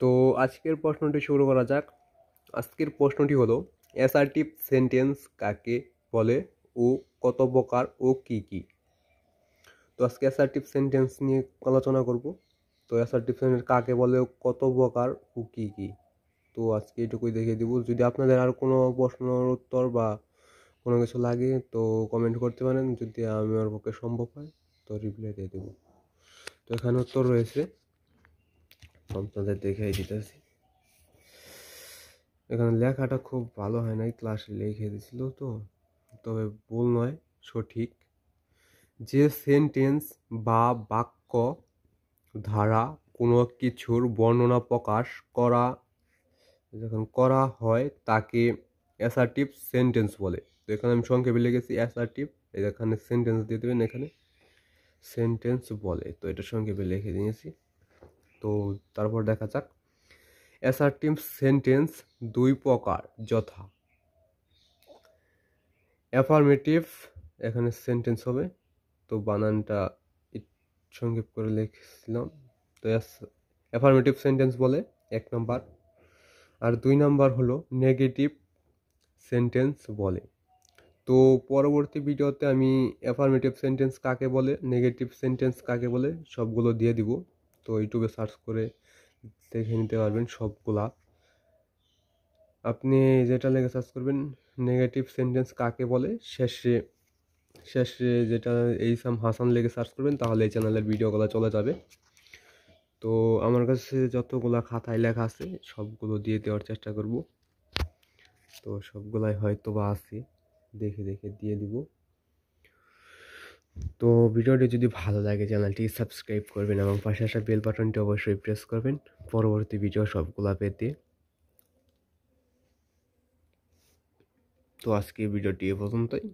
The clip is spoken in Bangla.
তো আজকের প্রশ্নটি শুরু করা যাক আজকের প্রশ্নটি হলো অ্যাসার্টিভ সেন্টেন্স কাকে বলে ও কত প্রকার ও কি কি তো আজকে অ্যাসার্টিভ সেন্টেন্স নিয়ে আলোচনা করব তো অ্যাসার্টিভ সেন্টেন্স কাকে বলে ও কত প্রকার ও কি কি তো আজকে এটুকুই দেখিয়ে দেবো যদি আপনাদের আর কোনো প্রশ্নর উত্তর বা কোনো কিছু লাগে তো কমেন্ট করতে পারেন যদি আমি আমার পক্ষে সম্ভব হয় তো রিপ্লাই দিয়ে দেবো তো এখানে উত্তর রয়েছে আপনাদের দেখাই দিতেছি এখানে লেখাটা খুব ভালো হয় নাই ক্লাসে লিখে দিছিল তো তবে ভুল নয় সঠিক যে সেন্টেন্স বা বাক্য ধারা কোনো কিছুর বর্ণনা প্রকাশ করা যখন করা হয় তাকে অ্যাসার্টিভ সেন্টেন্স বলে তো এখানে আমি সংক্ষেপে লিখেছি অ্যাসার্টিভ এখানে সেন্টেন্স দিয়ে দেবেন এখানে সেন্টেন্স বলে তো এটা সংক্ষেপে লিখে দিয়েছি তো তারপর দেখা যাক অ্যাসার্টিভ সেন্টেন্স দুই প্রকার যথা অ্যাফার্মেটিভ এখানে সেন্টেন্স হবে তো বানানটা সংক্ষেপ করে লিখছিলাম তো অ্যাফার্মেটিভ সেন্টেন্স বলে এক নম্বর আর দুই নাম্বার হলো নেগেটিভ সেন্টেন্স বলে তো পরবর্তী ভিডিওতে আমি অ্যাফার্মেটিভ সেন্টেন্স কাকে বলে নেগেটিভ সেন্টেন্স কাকে বলে সবগুলো দিয়ে দিব তো ইউটিউবে সার্চ করে দেখে নিতে পারবেন সবগুলা আপনি যেটা লেগে সার্চ করবেন নেগেটিভ সেন্টেন্স কাকে বলে শেষে শেষে যেটা এইসাম হাসান লেগে সার্চ করবেন তাহলে এই চ্যানেলের ভিডিওগুলো চলে যাবে তো আমার কাছে যতগুলা খাতায় লেখা আছে সবগুলো দিয়ে দেওয়ার চেষ্টা করব তো সবগুলাই হয়তো বা আছে দেখে দেখে দিয়ে দিব তো ভিডিওটি যদি ভালো লাগে চ্যানেলটি সাবস্ক্রাইব করবেন এবং পাশে আসা বেল বাটনটি অবশ্যই প্রেস করবেন পরবর্তী ভিডিও সবগুলো পেতে তো আজকে ভিডিওটি এ পর্যন্তই